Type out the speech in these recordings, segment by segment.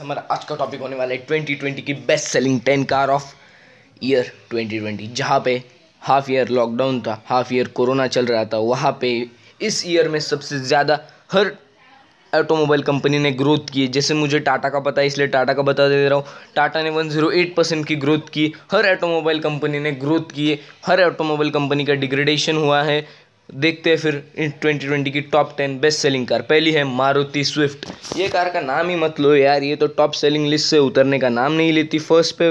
हमारा आज का टॉपिक होने वाला है ट्वेंटी ट्वेंटी की best selling ten car of year twenty twenty जहाँ पे हाफ ईयर लॉकडाउन था हाफ ईयर कोरोना चल रहा था वहाँ पे इस ईयर में सबसे ज़्यादा हर ऑटोमोबाइल कंपनी ने ग्रोथ की जैसे मुझे टाटा का पता है इसलिए टाटा का बता दे रहा हूँ टाटा ने वन जीरो एट परसेंट की ग्रोथ की हर ऑटोमोबाइल कंपनी ने ग्रोथ की हर ऑटोमोबाइल कंपनी का डिग्रेडेशन हुआ है देखते हैं फिर इन 2020 की top ten best selling car पहली है मारुति स्विफ्ट ये कार का नाम ही मत लो यार ये तो टॉप सेलिंग लिस्ट से उतरने का नाम नहीं लेती फर्स्ट पे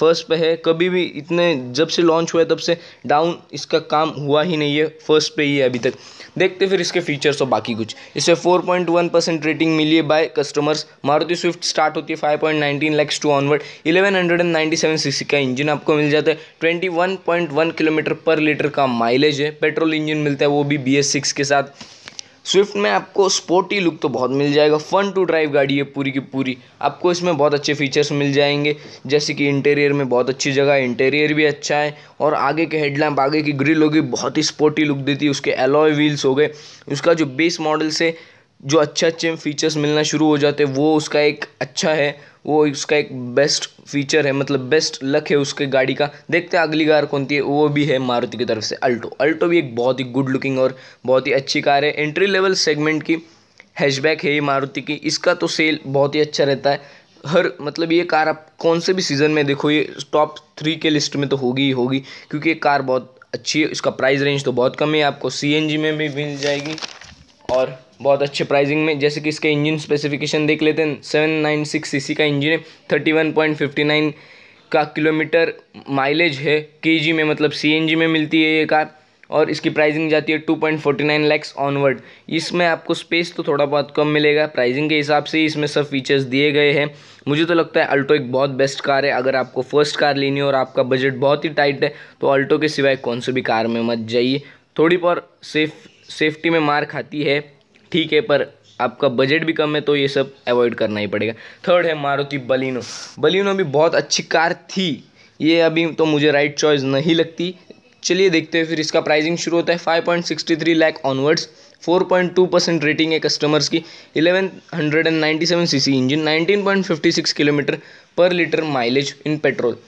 फर्स्ट पे है कभी भी इतने जब से लॉन्च हुआ तब से डाउन इसका काम हुआ ही नहीं है फर्स्ट पे ही है अभी तक देखते फिर इसके फीचर्स और बाकी कुछ इसे 4.1 परसेंट रेटिंग मिली है by customers Maruti Swift start होती है 5.19 लैक्स टू ऑनवर्ड 1197 सीसी का इंजन आपको मिल जाता है 21.1 किलोमीटर पर लीटर का माइलेज है पेट्रोल इंजन मिलता है वो भी बी के साथ स्विफ्ट में आपको स्पोर्टी लुक तो बहुत मिल जाएगा फ़न टू ड्राइव गाड़ी है पूरी की पूरी आपको इसमें बहुत अच्छे फीचर्स मिल जाएंगे जैसे कि इंटीरियर में बहुत अच्छी जगह इंटीरियर भी अच्छा है और आगे के हेडलैम्प आगे की ग्रिल होगी बहुत ही स्पोर्टी लुक देती है उसके एलॉय व्हील्स हो गए उसका जो बेस मॉडल से जो अच्छे अच्छे फीचर्स मिलना शुरू हो जाते हैं वो उसका एक अच्छा है वो इसका एक बेस्ट फीचर है मतलब बेस्ट लक है उसके गाड़ी का देखते हैं अगली कार कौन सी है वो भी है मारुति की तरफ से अल्टो अल्टो भी एक बहुत ही गुड लुकिंग और बहुत ही अच्छी कार है एंट्री लेवल सेगमेंट की हैशबैक है ये मारुति की इसका तो सेल बहुत ही अच्छा रहता है हर मतलब ये कार आप कौन से भी सीज़न में देखो ये टॉप थ्री के लिस्ट में तो होगी ही होगी क्योंकि ये कार बहुत अच्छी है इसका प्राइस रेंज तो बहुत कम है आपको सी में भी मिल जाएगी और बहुत अच्छे प्राइसिंग में जैसे कि इसका इंजन स्पेसिफिकेशन देख लेते हैं सेवन नाइन सिक्स सी का इंजन है thirty one point fifty nine का किलोमीटर माइलेज है के जी में मतलब सी एन जी में मिलती है ये कार और इसकी प्राइसिंग जाती है two point forty nine lakhs onward इसमें आपको स्पेस तो थोड़ा बहुत कम मिलेगा प्राइसिंग के हिसाब से इसमें सब फीचर्स दिए गए हैं मुझे तो लगता है अल्टो एक बहुत बेस्ट कार है अगर आपको फर्स्ट कार लेनी हो और आपका बजट बहुत ही टाइट है तो अल्टो के सिवाय कौन सी भी कार में मत जाइए थोड़ी बहुत सेफ सेफ्टी में मार खाती है ठीक है पर आपका बजट भी कम है तो ये सब अवॉइड करना ही पड़ेगा थर्ड है मारुति बलिनो बलिनो भी बहुत अच्छी कार थी ये अभी तो मुझे राइट चॉइस नहीं लगती चलिए देखते हैं फिर इसका प्राइसिंग शुरू होता है five point sixty three lakh onwards four point two percent rating है कस्टमर्स की eleven hundred and ninety seven C C engine nineteen point fifty six kilometre per litre mileage in petrol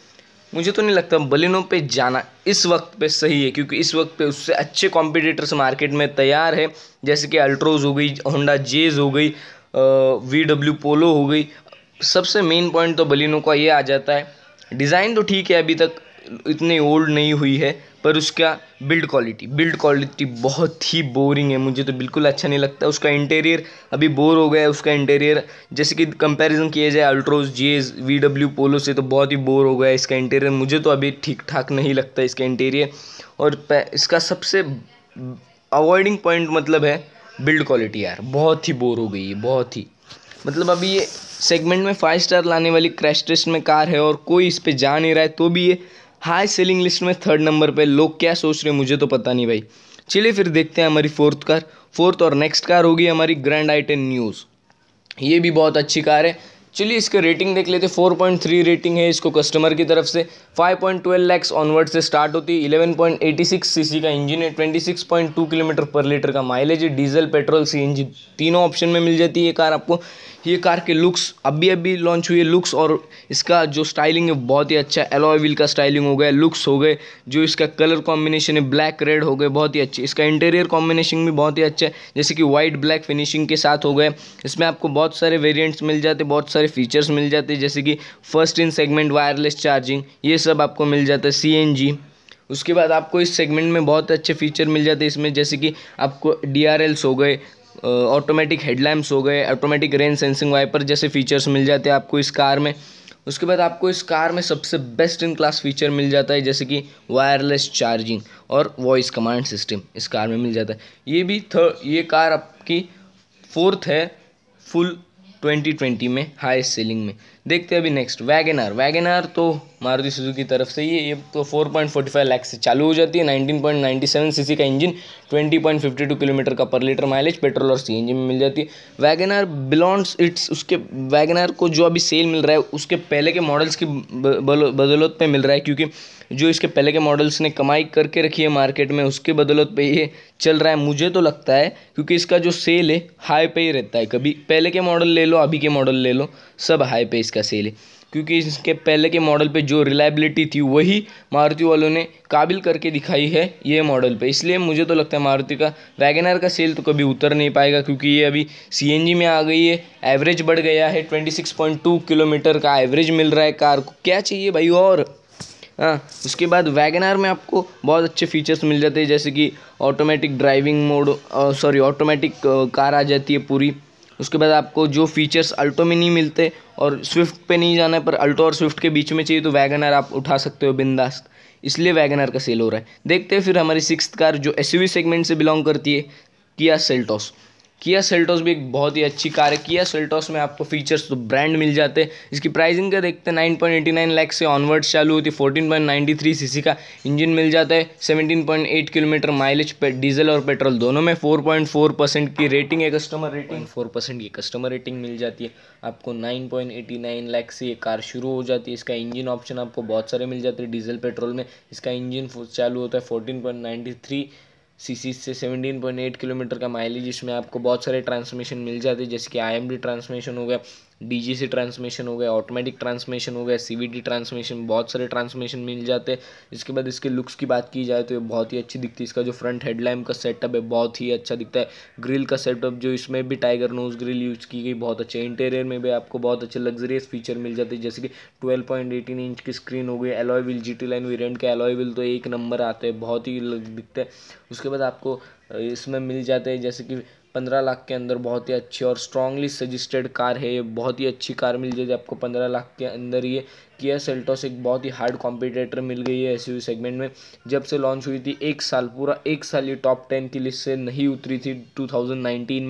मुझे तो नहीं लगता बलिनों पे जाना इस वक्त पे सही है क्योंकि इस वक्त पे उससे अच्छे कॉम्पिटिटर्स मार्केट में तैयार है जैसे कि अल्ट्रोज हो गई होंडा जेज हो गई वी डब्ल्यू पोलो हो गई सबसे मेन पॉइंट तो बलिनों का ये आ जाता है डिज़ाइन तो ठीक है अभी तक इतनी ओल्ड नहीं हुई है पर उसका बिल्ड क्वालिटी बिल्ड क्वालिटी बहुत ही बोरिंग है मुझे तो बिल्कुल अच्छा नहीं लगता उसका इंटीरियर अभी बोर हो गया है उसका इंटीरियर जैसे कि कंपैरिजन किया जाए Altroz G S V W Polo से तो बहुत ही बोर हो गया है इसका इंटीरियर मुझे तो अभी ठीक ठाक नहीं लगता इसका इंटीरियर और इसका सबसे अवॉइडिंग पॉइंट मतलब है बिल्ड क्वालिटी यार बहुत ही बोर हो गई है बहुत ही मतलब अभी ये सेगमेंट में फाइव स्टार लाने वाली क्रैश टेस्ट में कार है और कोई इस पर जा नहीं रहा है तो भी ये हाई सेलिंग लिस्ट में थर्ड नंबर पे लोग क्या सोच रहे हैं मुझे तो पता नहीं भाई चलिए फिर देखते हैं हमारी फोर्थ कार फोर्थ और नेक्स्ट कार होगी हमारी ग्रैंड आई टेन न्यूज़ ये भी बहुत अच्छी कार है चलिए इसका रेटिंग देख लेते 4.3 रेटिंग है इसको कस्टमर की तरफ से 5.12 लैक्स ऑनवर्ड से स्टार्ट होती है 11.86 सीसी का इंजन है 26.2 किलोमीटर पर लीटर का माइलेज है डीजल पेट्रोल सी इंजन तीनों ऑप्शन में मिल जाती है ये कार आपको ये कार के लुक्स अभी अभी लॉन्च हुई है लुक्स और इसका जो स्टाइलिंग है बहुत ही अच्छा एलो व्हील का स्टाइलिंग हो गया लुक्स हो गए जो इसका कलर कॉम्बिनेशन है ब्लैक रेड हो गए बहुत ही अच्छी इसका इंटीरियर कॉम्बिनेशन भी बहुत ही अच्छा है जैसे कि वाइट ब्लैक फिनिशिंग के साथ हो गए इसमें आपको बहुत सारे वेरियंट्स मिल जाते बहुत सारे फीचर्स मिल जाते हैं जैसे कि first in segment wireless charging ये सब आपको मिल जाता है सी उसके बाद आपको इस सेगमेंट में बहुत अच्छे फीचर मिल जाते हैं इसमें जैसे कि आपको डी हो गए ऑटोमेटिक हेडलैम्प्स हो गए ऑटोमेटिक रेन सेंसिंग वाइपर जैसे फीचर्स मिल जाते हैं आपको इस कार में उसके बाद आपको इस कार में सबसे बेस्ट इन क्लास फीचर मिल जाता है जैसे कि वायरलेस चार्जिंग और वॉइस कमांड सिस्टम इस कार में मिल जाता है ये भी थर्ड ये कार आपकी फोर्थ है फुल 2020 में हाई सेलिंग में देखते हैं अभी next wagon R wagon R तो मारुति सुजू की तरफ से ही ये तो 4.45 लाख से चालू हो जाती है 19.97 सीसी का इंजन 20.52 किलोमीटर का पर लीटर माइलेज पेट्रोल और सीएनजी में मिल जाती है वैगन आर बिलोंग्स इट्स उसके वैगन आर को जो अभी सेल मिल रहा है उसके पहले के मॉडल्स की बदौलत पर मिल रहा है क्योंकि जो इसके पहले के मॉडल्स ने कमाई करके रखी है मार्केट में उसके बदौलत पे ये चल रहा है मुझे तो लगता है क्योंकि इसका जो सेल है हाई पे ही रहता है कभी पहले के मॉडल ले लो अभी के मॉडल ले लो सब हाई पे इसका इसका सेल है क्योंकि इसके पहले के मॉडल पे जो रिलायबिलिटी थी वही मारुति वालों ने काबिल करके दिखाई है ये मॉडल पे इसलिए मुझे तो लगता है मारुति का वैगनर का सेल तो कभी उतर नहीं पाएगा क्योंकि ये अभी सी में आ गई है एवरेज बढ़ गया है twenty six point two kilometre का एवरेज मिल रहा है कार को क्या चाहिए भाई और हाँ उसके बाद वैगन आर में आपको बहुत अच्छे फीचर्स मिल जाते हैं जैसे कि automatic driving mode sorry automatic car आ जाती है पूरी उसके बाद आपको जो फीचर्स अल्टो में नहीं मिलते और स्विफ्ट पे नहीं जाना है पर अल्टो और स्विफ्ट के बीच में चाहिए तो वैगन आर आप उठा सकते हो बिंदास्त इसलिए वैगन आर का सेल हो रहा है देखते हैं फिर हमारी सिक्स कार जो एस सेगमेंट से बिलोंग करती है किया सेल्टॉस किया सेल्टोस भी एक बहुत ही अच्छी कार है किया सेल्टोस में आपको फीचर्स तो ब्रांड मिल जाते हैं इसकी प्राइसिंग का देखते हैं nine point eighty nine lakh से ऑनवर्ड्स चालू होती है fourteen point ninety three C का इंजन मिल जाता है seventeen point eight kilometre mileage पे डीजल और पेट्रोल दोनों में फोर पॉइंट फोर परसेंट की रेटिंग है कस्टमर रेटिंग फोर परसेंट की कस्टमर रेटिंग मिल जाती है आपको nine point eighty nine lakh से ये कार शुरू हो जाती है इसका इंजन ऑप्शन आपको बहुत सारे मिल जाते हैं डीजल पेट्रोल में इसका इंजन चालू होता है fourteen point ninety three C C से पॉइंट एट किलोमीटर का माइलेज इसमें आपको बहुत सारे ट्रांसमिशन मिल जाते हैं जैसे कि आई एम डी ट्रांसमिशन हो गया डीजीसी ट्रांसमिशन हो गया ऑटोमेटिक ट्रांसमिशन हो गया सीवीडी ट्रांसमिशन बहुत सारे ट्रांसमिशन मिल जाते हैं इसके बाद इसके लुक्स की बात की जाए तो ये बहुत ही अच्छी दिखती है इसका जो फ्रंट हेडलाइम का सेटअप है बहुत ही अच्छा दिखता है ग्रिल का सेटअप जो इसमें भी टाइगर नोज ग्रिल यूज़ की गई बहुत अच्छे इंटीरियर में भी आपको बहुत अच्छे लग्जरियस फीचर मिल जाते हैं जैसे कि ट्वेल्व इंच की स्क्रीन हो गई alloy G G line variant का एलॉय तो एक नंबर आते हैं बहुत ही दिखता है उसके बाद आपको इसमें मिल जाते हैं जैसे कि पंद्रह लाख के अंदर बहुत ही अच्छी और स्ट्रांगली सजेस्टेड कार है ये बहुत ही अच्छी कार मिल जाती है आपको पंद्रह लाख के अंदर ये किया सेल्टोस एक बहुत ही हार्ड कॉम्पिटेटर मिल गई है एसयूवी सेगमेंट में जब से लॉन्च हुई थी एक साल पूरा एक साल ये टॉप टेन की लिस्ट से नहीं उतरी थी टू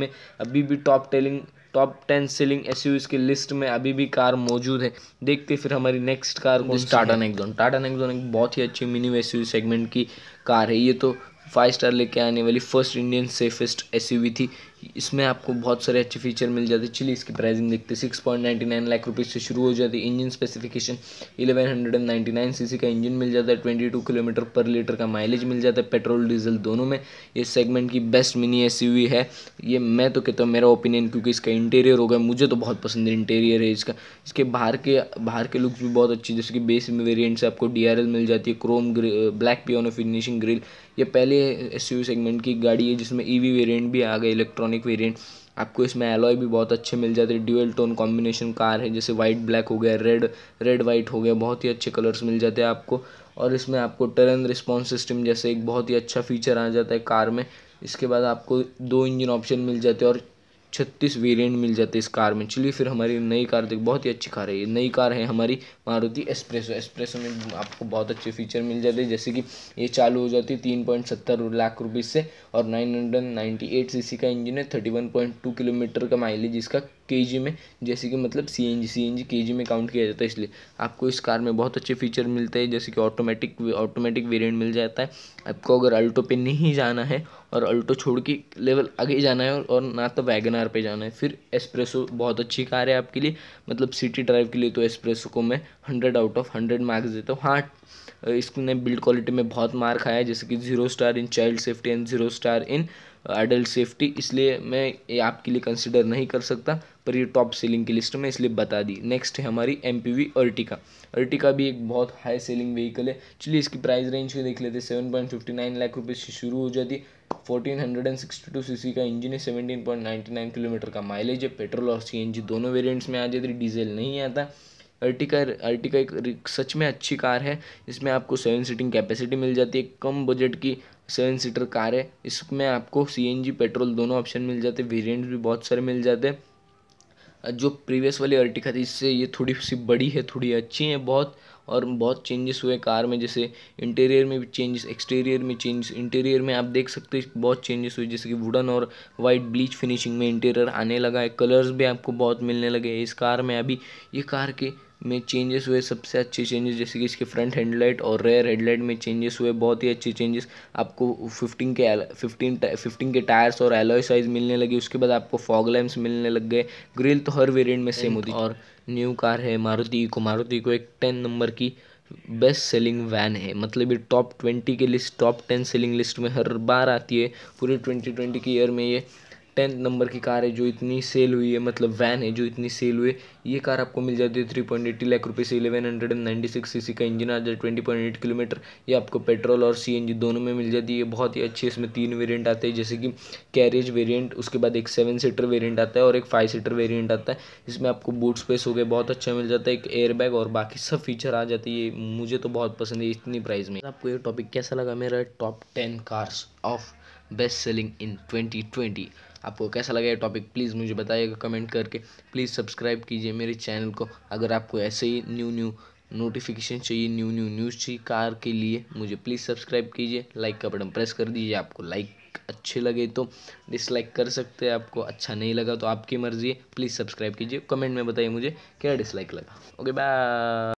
में अभी भी top telling top ten selling एस की लिस्ट में अभी भी कार मौजूद है देखते फिर हमारी next car Tata Nexon Tata Nexon एक बहुत ही अच्छी मिनी एस सेगमेंट की कार है ये तो फाइव स्टार लेके आने वाली फर्स्ट इंडियन सेफेस्ट एस थी इसमें आपको बहुत सारे अच्छे फीचर मिल जाते चलिए इसकी प्राइसिंग देखते six point ninety nine lakh rupees से शुरू हो जाती है engine specification eleven hundred and ninety nine C C का इंजन मिल जाता है twenty two kilometre per litre का माइलेज मिल जाता है पेट्रोल डीजल दोनों में ये सेगमेंट की best mini S U V है ये मैं तो कहता हूँ मेरा ओपिनियन क्योंकि इसका इंटीरियर हो गया मुझे तो बहुत पसंद है इंटीरियर है इसका इसके बाहर के बाहर के लुक्स भी बहुत अच्छी जैसे कि बेस वेरियंट से आपको डी आर एल मिल जाती है chrome black piano finishing grill ये पहले एस यू सेगमेंट की गाड़ी है जिसमें ई वी वेरियंट भी आ गए इलेक्ट्रॉनिक इलेक्ट्रॉनिक वेरियंट आपको इसमें एलॉय भी बहुत अच्छे मिल जाते हैं ड्यूएल टोन कॉम्बिनेशन कार है जैसे वाइट ब्लैक हो गया रेड रेड वाइट हो गया बहुत ही अच्छे कलर्स मिल जाते हैं आपको और इसमें आपको टर्न रिस्पॉन्स सिस्टम जैसे एक बहुत ही अच्छा फीचर आ जाता है कार में इसके बाद आपको दो इंजन ऑप्शन मिल जाते हैं और छत्तीस वेरिएंट मिल जाते इस कार में चलिए फिर हमारी नई कार देख तो बहुत ही अच्छी कार है ये नई कार है हमारी मारुति एस्प्रेसो एस्प्रेसो में आपको बहुत अच्छे फीचर मिल जाते हैं जैसे कि ये चालू हो जाती है तीन पॉइंट सत्तर लाख रुपीज़ से और nine hundred ninety eight C का इंजन है thirty one point two kilometre का माइलेज इसका के में जैसे कि मतलब C N G C N G के में काउंट किया जाता है इसलिए आपको इस कार में बहुत अच्छे फीचर मिलते हैं जैसे कि ऑटोमेटिक ऑटोमेटिक वेरिएंट मिल जाता है आपको अगर अल्टो पे नहीं जाना है और अल्टो छोड़ के लेवल आगे जाना है और ना तो आर पे जाना है फिर एस्प्रेसो बहुत अच्छी कार है आपके लिए मतलब सिटी ड्राइव के लिए तो एस्प्रेसो को मैं hundred out of hundred marks देता हूँ हाँ इसने बिल्ड क्वालिटी में बहुत मार्क आया जैसे कि zero star in child safety and zero star in adult safety इसलिए मैं ये आपके लिए कंसिडर नहीं कर सकता पर ये टॉप सेलिंग की लिस्ट में इसलिए बता दी नेक्स्ट है हमारी M P V Ertiga Ertiga भी एक बहुत हाई सेलिंग व्हीकल है चलिए इसकी प्राइस रेंज को देख लेते seven point fifty nine lakh रुपये से शुरू हो जाती है fourteen hundred and sixty two C C का इंजन है seventeen point ninety nine kilometre का माइलेज है पेट्रोल और सी एन जी दोनों वेरियंट्स में आ जाती डीजल नहीं आता अर्टिका अर्टिका एक सच में अच्छी कार है इसमें आपको सेवन सीटिंग कैपेसिटी मिल जाती है कम बजट की सेवन सीटर कार है इसमें आपको सीएनजी पेट्रोल दोनों ऑप्शन मिल जाते हैं वेरियंट भी बहुत सारे मिल जाते हैं जो प्रीवियस वाली अर्टिका थी इससे ये थोड़ी सी बड़ी है थोड़ी अच्छी है बहुत और बहुत चेंजेस हुए कार में जैसे इंटीरियर में भी चेंजेस एक्सटीरियर में चेंजेस इंटीरियर में आप देख सकते हैं बहुत चेंजेस हुए जैसे कि वुडन और वाइट ब्लीच फिनिशिंग में इंटीरियर आने लगा है कलर्स भी आपको बहुत मिलने लगे इस कार में अभी ये कार के में चेंजेस हुए सबसे अच्छे चेंजेस जैसे कि इसके फ्रंट हेडलाइट और रेयर हेडलाइट में चेंजेस हुए बहुत ही अच्छे चेंजेस आपको फिफ्टीन के फिफ्टीन फिफ्टीन के टायर्स और एलोय साइज़ मिलने लगी उसके बाद आपको फॉग लैम्प्स मिलने लग गए ग्रिल तो हर वेरिएंट में सेम होती और न्यू कार है मारुति इको मारुति इको एक टेन नंबर की बेस्ट सेलिंग वैन है मतलब ये टॉप ट्वेंटी के list top ten selling list में हर बार आती है पूरे ट्वेंटी ट्वेंटी के ईयर में ये टेंथ नंबर की कार है जो इतनी सेल हुई है मतलब वैन है जो इतनी सेल हुई है ये कार आपको मिल जाती है थ्री पॉइंट एट्टी लाख रुपये से eleven hundred and ninety six C C का इंजन आ जाए ट्वेंटी पॉइंट एट किलोमीटर ये आपको पेट्रोल और सी दोनों में मिल जाती है बहुत ही अच्छी इसमें तीन वेरियंट आते हैं जैसे कि कैरेज वेरियंट उसके बाद एक सेवन सीटर वेरियंट आता है और एक फाइव सीटर वेरियंट आता है इसमें आपको बूट स्पेस हो गया बहुत अच्छा मिल जाता है एक एयरबैग और बाकी सब फीचर आ जाती है मुझे तो बहुत पसंद है इतनी प्राइस में आपको ये टॉपिक कैसा लगा मेरा top ten cars of best selling in twenty twenty आपको कैसा लगा ये टॉपिक प्लीज़ मुझे बताइएगा कमेंट करके प्लीज़ सब्सक्राइब कीजिए मेरे चैनल को अगर आपको ऐसे ही न्यू न्यू नोटिफिकेशन चाहिए न्यू न्यू न्यूज़ चाहिए कार के लिए मुझे प्लीज़ सब्सक्राइब कीजिए लाइक का बटन प्रेस कर दीजिए आपको लाइक अच्छे लगे तो डिसलाइक कर सकते हैं आपको अच्छा नहीं लगा तो आपकी मर्ज़ी है प्लीज़ सब्सक्राइब कीजिए कमेंट में बताइए मुझे क्या डिसलाइक लगा ओके बाय